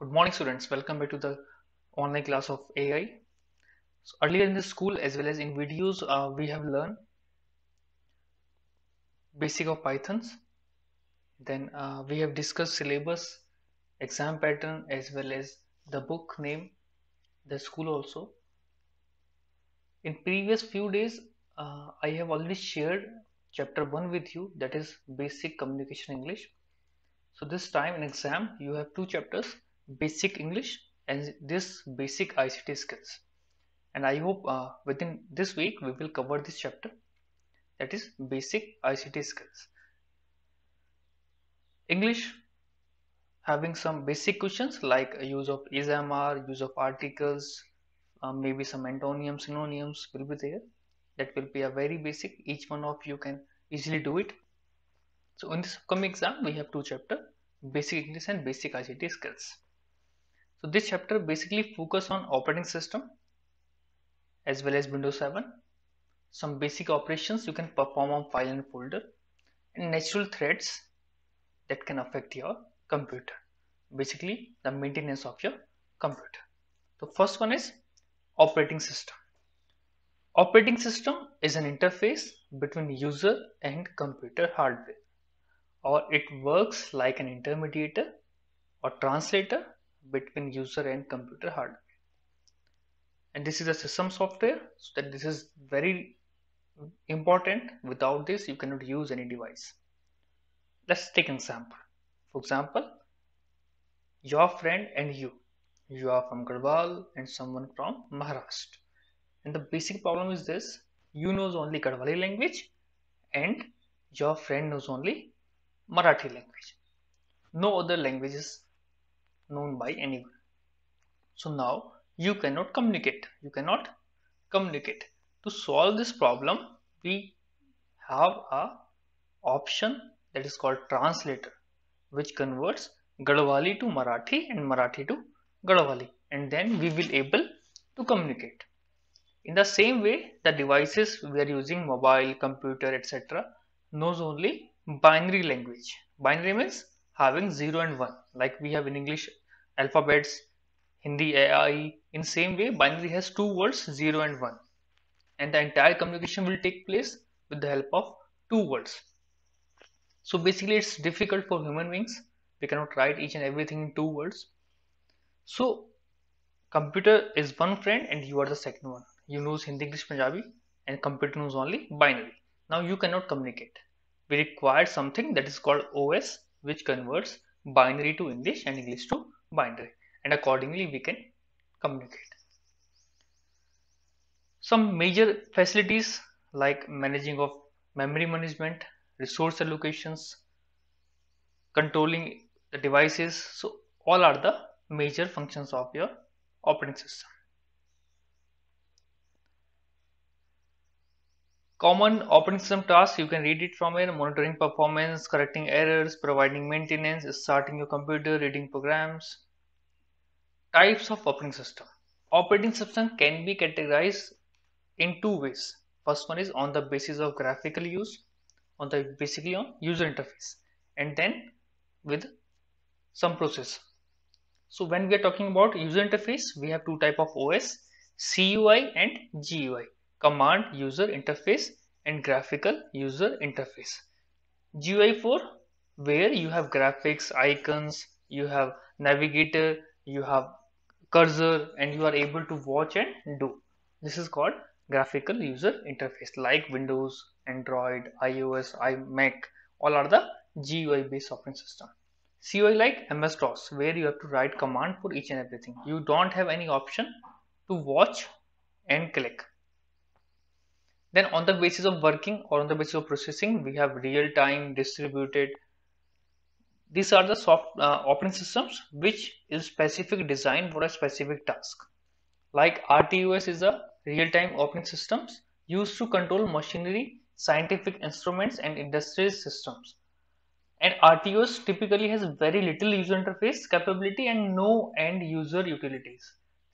Good morning students, welcome back to the online class of AI. So earlier in the school as well as in videos uh, we have learned basic of Pythons. Then uh, we have discussed syllabus, exam pattern as well as the book name, the school also. In previous few days uh, I have already shared chapter 1 with you that is basic communication English. So this time in exam you have two chapters basic English and this basic ICT skills and I hope uh, within this week we will cover this chapter that is basic ICT skills English having some basic questions like use of ismr use of articles uh, maybe some antonyms synonyms will be there that will be a very basic each one of you can easily do it so in this upcoming exam we have two chapter basic english and basic ict skills so this chapter basically focus on operating system as well as Windows 7, some basic operations you can perform on file and folder, and natural threats that can affect your computer. Basically the maintenance of your computer. The first one is operating system. Operating system is an interface between user and computer hardware or it works like an intermediator or translator between user and computer hardware and this is a system software so that this is very important without this you cannot use any device let's take an example for example your friend and you you are from Garhwal and someone from Maharashtra and the basic problem is this you knows only Garhwali language and your friend knows only Marathi language no other languages known by anyone. So now you cannot communicate. You cannot communicate. To solve this problem, we have a option that is called translator, which converts Gadwali to Marathi and Marathi to Gadwali, and then we will able to communicate. In the same way, the devices we are using, mobile, computer, etc., knows only binary language. Binary means having 0 and 1, like we have in English alphabets, Hindi AI. In same way, binary has two words 0 and 1 and the entire communication will take place with the help of two words. So basically it's difficult for human beings. We cannot write each and everything in two words. So computer is one friend and you are the second one. You know Hindi, English, Punjabi and computer knows only binary. Now you cannot communicate. We require something that is called OS which converts binary to English and English to binary and accordingly we can communicate. Some major facilities like managing of memory management, resource allocations, controlling the devices. So all are the major functions of your operating system. Common operating system tasks, you can read it from here, monitoring performance, correcting errors, providing maintenance, starting your computer, reading programs. Types of operating system. Operating system can be categorized in two ways. First one is on the basis of graphical use, on the basically on user interface and then with some process. So when we are talking about user interface, we have two type of OS, CUI and GUI command user interface and graphical user interface. GUI4 where you have graphics, icons, you have navigator, you have cursor and you are able to watch and do. This is called graphical user interface like Windows, Android, iOS, iMac all are the GUI based operating system. CUI like MS-DOS where you have to write command for each and everything. You don't have any option to watch and click then on the basis of working or on the basis of processing we have real time distributed these are the soft uh, operating systems which is specific designed for a specific task like rtus is a real time operating systems used to control machinery scientific instruments and industrial systems and rtos typically has very little user interface capability and no end user utilities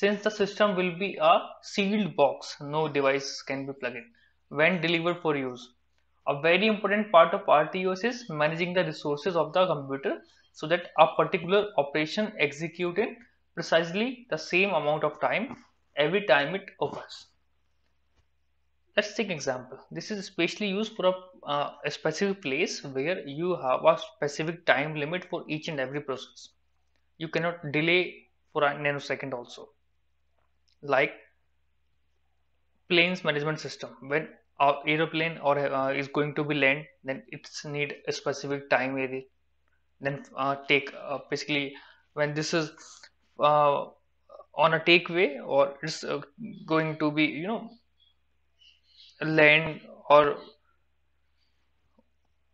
since the system will be a sealed box no device can be plugged in when delivered for use. A very important part of RTOS is managing the resources of the computer so that a particular operation executes in precisely the same amount of time every time it occurs. Let's take an example. This is especially used for a, uh, a specific place where you have a specific time limit for each and every process. You cannot delay for a nanosecond also. Like planes management system when our aeroplane or uh, is going to be land then it's need a specific time area then uh, take uh, basically when this is uh, on a takeaway or it's uh, going to be you know land or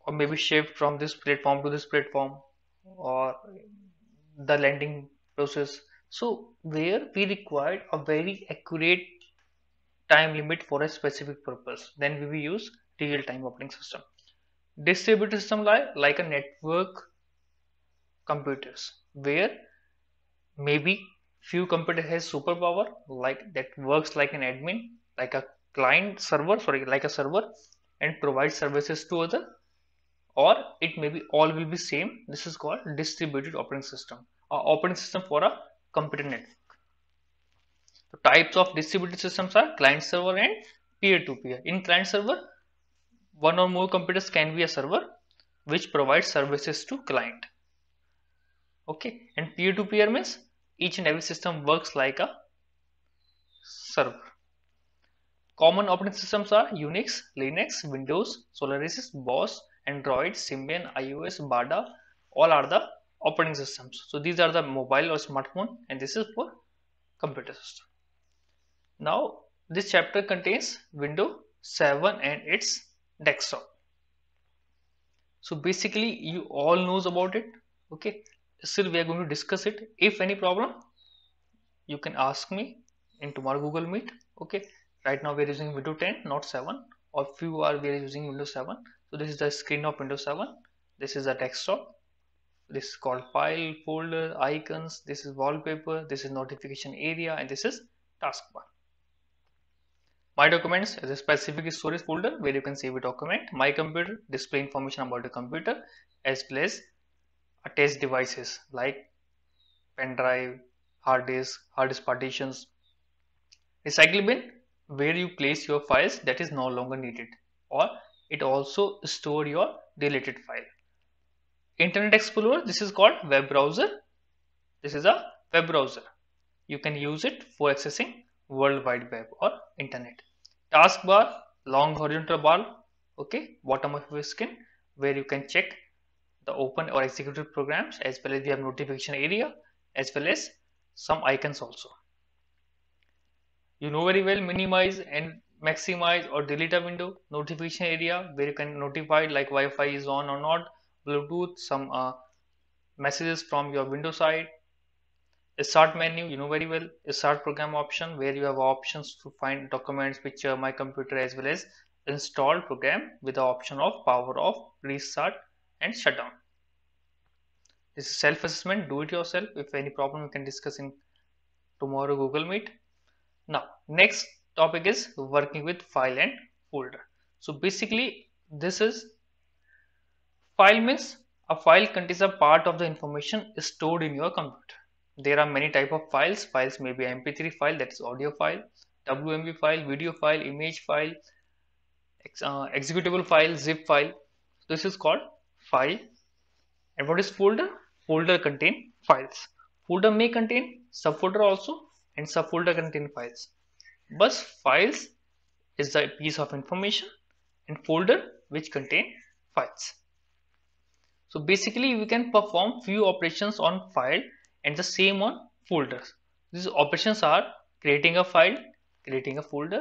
or maybe shift from this platform to this platform or the landing process so where we required a very accurate time limit for a specific purpose then we will use real-time operating system distributed system like, like a network computers where maybe few computer has superpower like that works like an admin like a client server sorry like a server and provides services to other or it may be all will be same this is called distributed operating system or operating system for a computer network so types of distributed systems are client server and peer to peer. In client server, one or more computers can be a server which provides services to client. Okay, and peer to peer means each and every system works like a server. Common operating systems are Unix, Linux, Windows, Solaris, Boss, Android, Symbian, iOS, BADA. All are the operating systems. So these are the mobile or smartphone and this is for computer system. Now this chapter contains Windows 7 and its desktop. So basically you all knows about it. Okay. Still we are going to discuss it. If any problem you can ask me in tomorrow Google Meet. Okay. Right now we are using Windows 10 not 7 or if you are we are using Windows 7. So this is the screen of Windows 7. This is the desktop this is called file folder icons this is wallpaper this is notification area and this is taskbar my documents is a specific storage folder where you can save a document, my computer, display information about the computer, as well as attached uh, devices like pen drive, hard disk, hard disk partitions. Recycle bin where you place your files that is no longer needed or it also store your deleted file. Internet Explorer, this is called web browser. This is a web browser. You can use it for accessing World Wide Web or internet taskbar, long horizontal bar, okay, bottom of your screen where you can check the open or executed programs as well as we have notification area as well as some icons also. You know very well minimize and maximize or delete a window notification area where you can notify like Wi-Fi is on or not Bluetooth some uh, messages from your window side a sort menu you know very well a sort program option where you have options to find documents which are my computer as well as install program with the option of power off restart and shutdown this is self-assessment do it yourself if any problem we can discuss in tomorrow google meet now next topic is working with file and folder so basically this is file means a file contains a part of the information stored in your computer there are many type of files files may be mp3 file that is audio file wmv file video file image file ex uh, executable file zip file this is called file and what is folder folder contain files folder may contain subfolder also and subfolder contain files bus files is the piece of information and folder which contain files so basically we can perform few operations on file and the same on folders these operations are creating a file creating a folder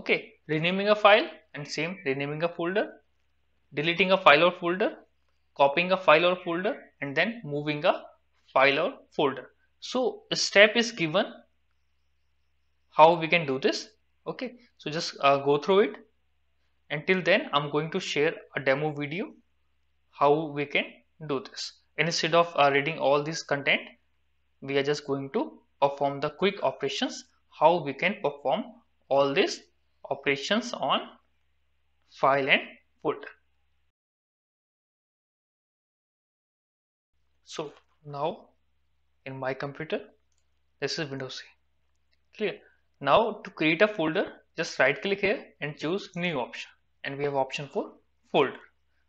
okay renaming a file and same renaming a folder deleting a file or folder copying a file or folder and then moving a file or folder so step is given how we can do this okay so just uh, go through it until then i'm going to share a demo video how we can do this instead of uh, reading all this content we are just going to perform the quick operations how we can perform all these operations on file and folder so now in my computer this is windows C. clear now to create a folder just right click here and choose new option and we have option for folder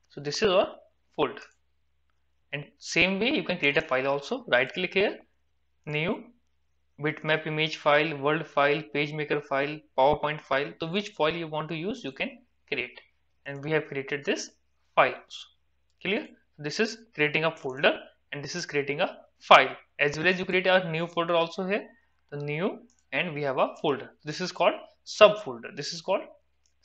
so this is our folder and same way you can create a file also right click here new bitmap image file world file PageMaker file powerpoint file so which file you want to use you can create and we have created this file clear this is creating a folder and this is creating a file as well as you create a new folder also here the new and we have a folder this is called subfolder this is called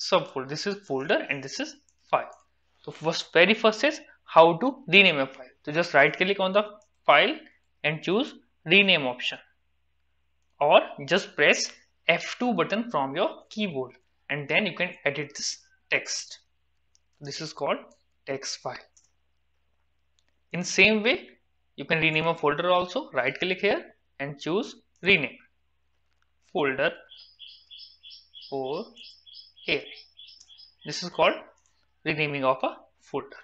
subfolder this is folder and this is file so first very first is how to rename a file so just right click on the file and choose rename option or just press F2 button from your keyboard and then you can edit this text. This is called text file. In same way, you can rename a folder also. Right click here and choose rename folder Or here. This is called renaming of a folder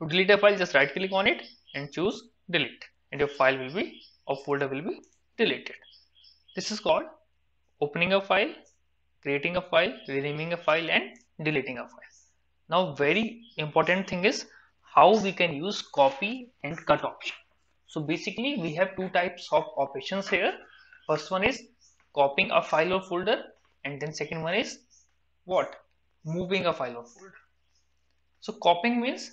to delete a file just right click on it and choose delete and your file will be or folder will be deleted this is called opening a file creating a file renaming a file and deleting a file now very important thing is how we can use copy and cut option so basically we have two types of operations here first one is copying a file or folder and then second one is what moving a file or folder so copying means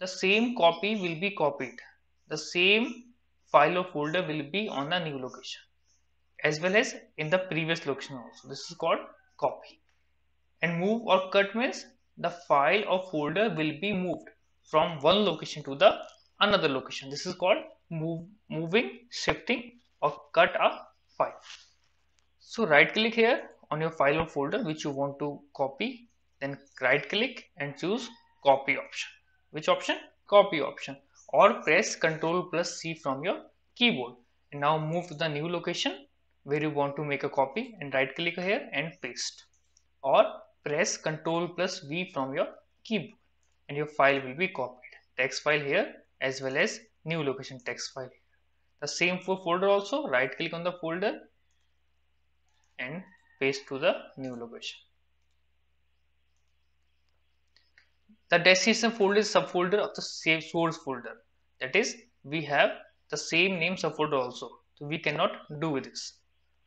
the same copy will be copied. The same file or folder will be on the new location as well as in the previous location also. This is called copy. And move or cut means the file or folder will be moved from one location to the another location. This is called move, moving, shifting or cut a file. So right click here on your file or folder which you want to copy then right click and choose copy option. Which option? Copy option or press Ctrl plus C from your keyboard. And now move to the new location where you want to make a copy and right click here and paste or press Ctrl plus V from your keyboard and your file will be copied. Text file here as well as new location text file. The same for folder also right click on the folder and paste to the new location. The destination folder is subfolder of the same source folder. That is, we have the same name subfolder also. So we cannot do with this.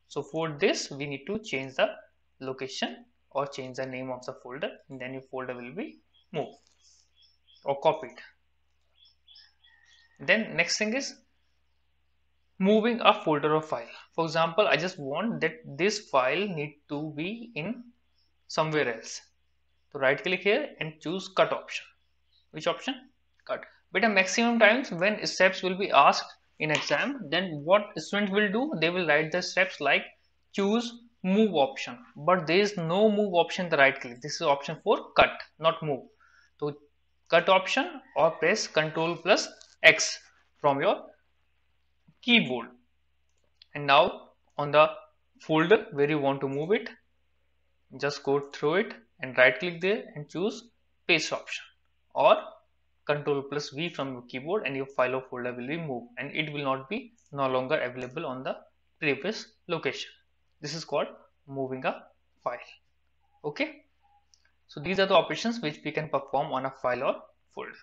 So for this, we need to change the location or change the name of the folder and then your folder will be moved or copied. Then next thing is moving a folder or file. For example, I just want that this file need to be in somewhere else right click here and choose cut option. Which option? Cut. But a maximum times when steps will be asked in exam, then what student will do? They will write the steps like choose move option. But there is no move option the right click. This is option for cut, not move. So cut option or press control plus X from your keyboard. And now on the folder where you want to move it, just go through it and right click there and choose paste option or control plus V from your keyboard and your file or folder will be moved and it will not be no longer available on the previous location. This is called moving a file. Okay. So these are the operations which we can perform on a file or folder.